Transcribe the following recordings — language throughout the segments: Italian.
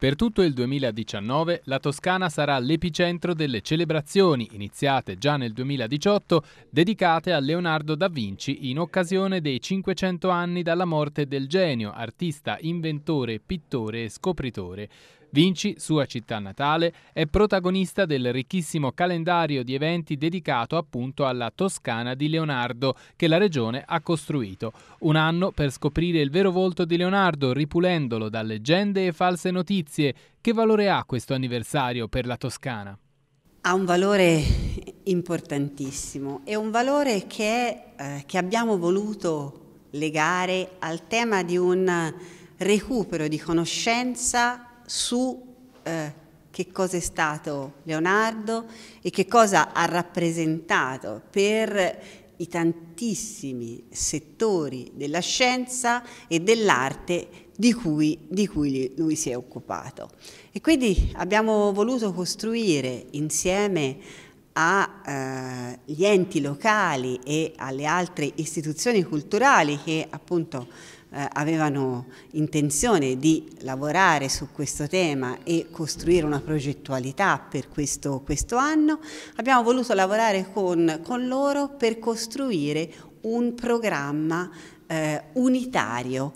Per tutto il 2019 la Toscana sarà l'epicentro delle celebrazioni, iniziate già nel 2018, dedicate a Leonardo da Vinci in occasione dei 500 anni dalla morte del genio, artista, inventore, pittore e scopritore. Vinci, sua città natale, è protagonista del ricchissimo calendario di eventi dedicato appunto alla Toscana di Leonardo che la regione ha costruito. Un anno per scoprire il vero volto di Leonardo, ripulendolo da leggende e false notizie amicizie, che valore ha questo anniversario per la Toscana? Ha un valore importantissimo, è un valore che, eh, che abbiamo voluto legare al tema di un recupero di conoscenza su eh, che cosa è stato Leonardo e che cosa ha rappresentato per i tantissimi settori della scienza e dell'arte di cui, di cui lui si è occupato. E quindi abbiamo voluto costruire insieme agli eh, enti locali e alle altre istituzioni culturali che appunto eh, avevano intenzione di lavorare su questo tema e costruire una progettualità per questo, questo anno, abbiamo voluto lavorare con, con loro per costruire un programma eh, unitario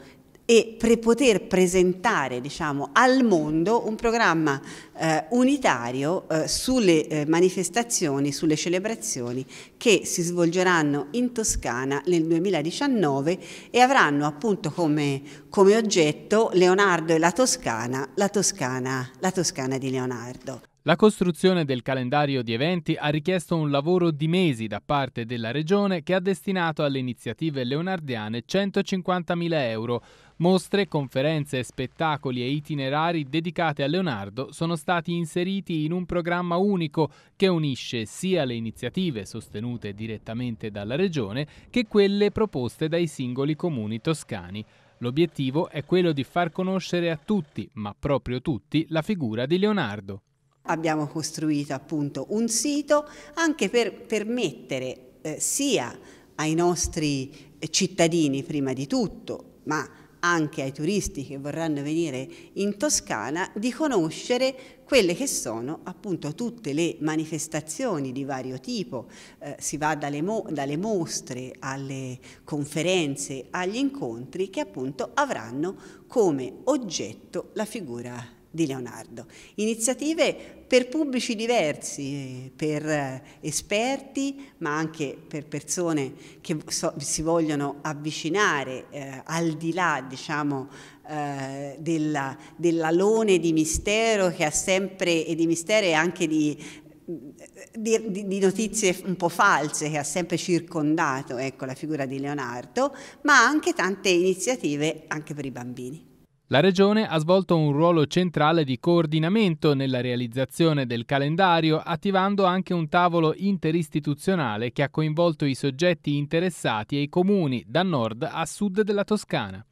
e per poter presentare diciamo, al mondo un programma eh, unitario eh, sulle eh, manifestazioni, sulle celebrazioni che si svolgeranno in Toscana nel 2019 e avranno appunto come, come oggetto Leonardo e la Toscana, la Toscana, la Toscana di Leonardo. La costruzione del calendario di eventi ha richiesto un lavoro di mesi da parte della Regione che ha destinato alle iniziative leonardiane 150.000 euro, Mostre, conferenze, spettacoli e itinerari dedicati a Leonardo sono stati inseriti in un programma unico che unisce sia le iniziative sostenute direttamente dalla Regione che quelle proposte dai singoli comuni toscani. L'obiettivo è quello di far conoscere a tutti, ma proprio tutti, la figura di Leonardo. Abbiamo costruito appunto un sito anche per permettere eh, sia ai nostri eh, cittadini prima di tutto, ma anche ai turisti che vorranno venire in Toscana di conoscere quelle che sono appunto tutte le manifestazioni di vario tipo, eh, si va dalle, mo dalle, mostre alle conferenze, agli incontri che appunto avranno come oggetto la figura di Leonardo. Iniziative per pubblici diversi, eh, per eh, esperti, ma anche per persone che so, si vogliono avvicinare eh, al di là, diciamo, eh, della, dell'alone di mistero che ha sempre, e di mistero e anche di di, di, di, notizie un po' false che ha sempre circondato ecco, la figura di Leonardo, ma anche tante iniziative anche per i bambini. La Regione ha svolto un ruolo centrale di coordinamento nella realizzazione del calendario, attivando anche un tavolo interistituzionale che ha coinvolto i soggetti interessati e i comuni da nord a sud della Toscana.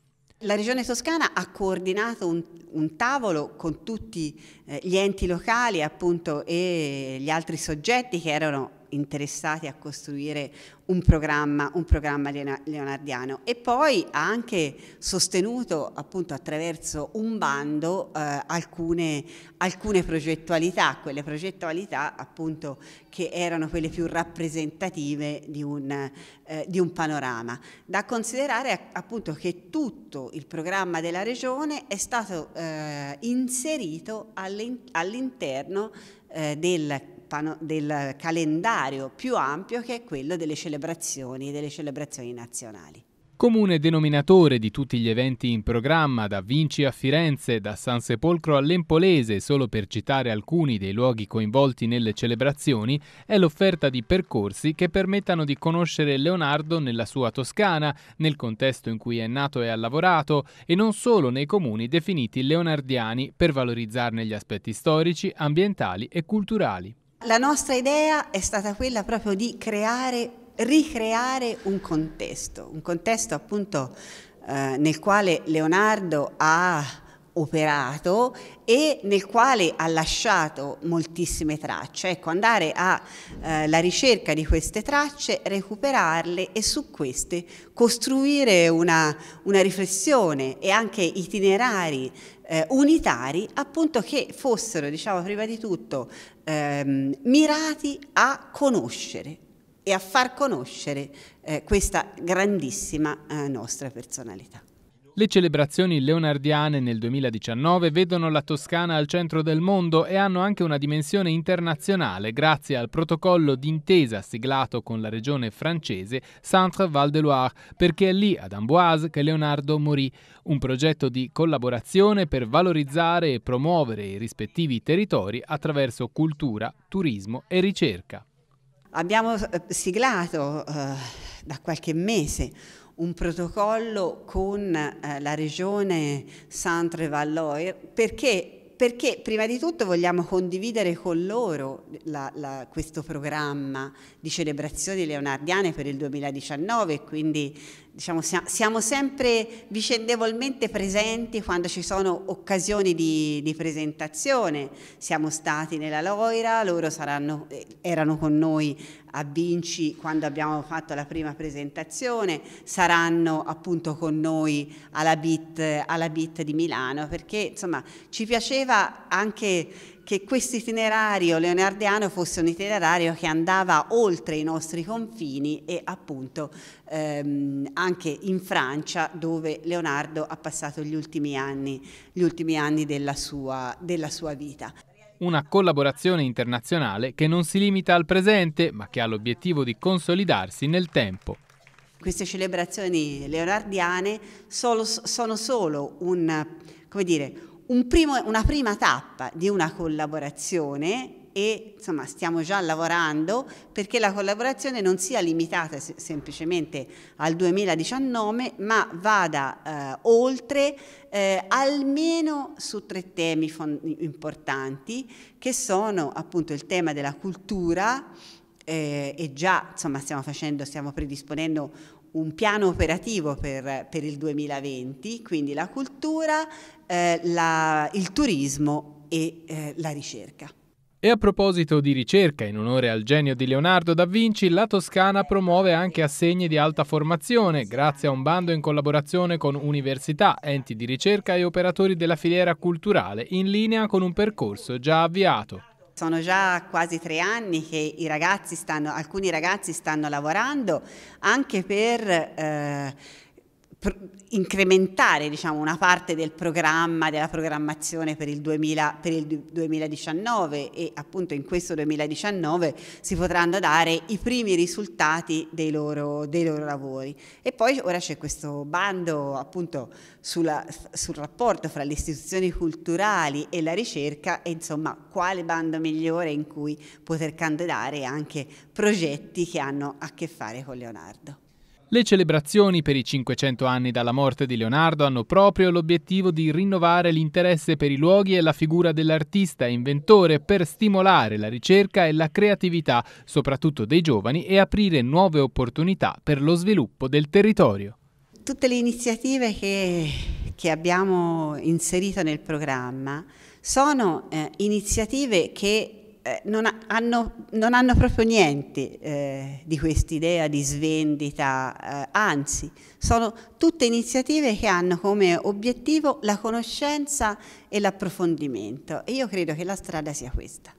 La Regione Toscana ha coordinato un, un tavolo con tutti eh, gli enti locali appunto, e gli altri soggetti che erano interessati a costruire un programma, un programma leonardiano e poi ha anche sostenuto appunto attraverso un bando eh, alcune, alcune progettualità, quelle progettualità appunto che erano quelle più rappresentative di un, eh, di un panorama. Da considerare appunto che tutto il programma della regione è stato eh, inserito all'interno all eh, del pano- del calendario più ampio che è quello delle celebrazioni, delle celebrazioni nazionali. Comune denominatore di tutti gli eventi in programma, da Vinci a Firenze, da San Sepolcro all'Empolese, solo per citare alcuni dei luoghi coinvolti nelle celebrazioni, è l'offerta di percorsi che permettano di conoscere Leonardo nella sua Toscana, nel contesto in cui è nato e ha lavorato, e non solo nei comuni definiti leonardiani per valorizzarne gli aspetti storici, ambientali e culturali. La nostra idea è stata quella proprio di creare, ricreare un contesto, un contesto appunto eh, nel quale Leonardo ha operato e nel quale ha lasciato moltissime tracce. Ecco, andare alla eh, ricerca di queste tracce, recuperarle e su queste costruire una, una riflessione e anche itinerari eh, unitari appunto che fossero, diciamo prima di tutto, ehm, mirati a conoscere e a far conoscere eh, questa grandissima eh, nostra personalità. Le celebrazioni leonardiane nel 2019 vedono la Toscana al centro del mondo e hanno anche una dimensione internazionale grazie al protocollo d'intesa siglato con la regione francese Centre-Val de Loire, perché è lì ad Amboise che Leonardo morì, un progetto di collaborazione per valorizzare e promuovere i rispettivi territori attraverso cultura, turismo e ricerca. Abbiamo eh, siglato eh, da qualche mese un protocollo con eh, la regione Santre Valloire perché perché prima di tutto vogliamo condividere con loro la, la, questo programma di celebrazioni leonardiane per il 2019, quindi diciamo, siamo sempre vicendevolmente presenti quando ci sono occasioni di, di presentazione. Siamo stati nella Loira, loro saranno, eh, erano con noi a Vinci quando abbiamo fatto la prima presentazione, saranno appunto con noi alla BIT, alla BIT di Milano, perché insomma ci piaceva anche che questo itinerario leonardiano fosse un itinerario che andava oltre i nostri confini e appunto ehm, anche in Francia dove Leonardo ha passato gli ultimi anni, gli ultimi anni della, sua, della sua vita una collaborazione internazionale che non si limita al presente, ma che ha l'obiettivo di consolidarsi nel tempo. Queste celebrazioni leonardiane sono solo un, come dire, un primo, una prima tappa di una collaborazione e insomma, stiamo già lavorando perché la collaborazione non sia limitata se semplicemente al 2019 ma vada eh, oltre eh, almeno su tre temi importanti che sono appunto il tema della cultura eh, e già insomma, stiamo, facendo, stiamo predisponendo un piano operativo per, per il 2020, quindi la cultura, eh, la, il turismo e eh, la ricerca. E a proposito di ricerca, in onore al genio di Leonardo da Vinci, la Toscana promuove anche assegni di alta formazione, grazie a un bando in collaborazione con università, enti di ricerca e operatori della filiera culturale, in linea con un percorso già avviato. Sono già quasi tre anni che ragazzi stanno, alcuni ragazzi stanno lavorando anche per... Eh, incrementare diciamo, una parte del programma, della programmazione per il, 2000, per il 2019 e appunto in questo 2019 si potranno dare i primi risultati dei loro, dei loro lavori. E poi ora c'è questo bando appunto sulla, sul rapporto fra le istituzioni culturali e la ricerca e insomma quale bando migliore in cui poter candidare anche progetti che hanno a che fare con Leonardo. Le celebrazioni per i 500 anni dalla morte di Leonardo hanno proprio l'obiettivo di rinnovare l'interesse per i luoghi e la figura dell'artista e inventore per stimolare la ricerca e la creatività, soprattutto dei giovani, e aprire nuove opportunità per lo sviluppo del territorio. Tutte le iniziative che, che abbiamo inserito nel programma sono eh, iniziative che eh, non, ha, hanno, non, hanno, proprio niente eh, di quest'idea di svendita, eh, anzi sono tutte iniziative che hanno come obiettivo la conoscenza e l'approfondimento e io credo che la strada sia questa.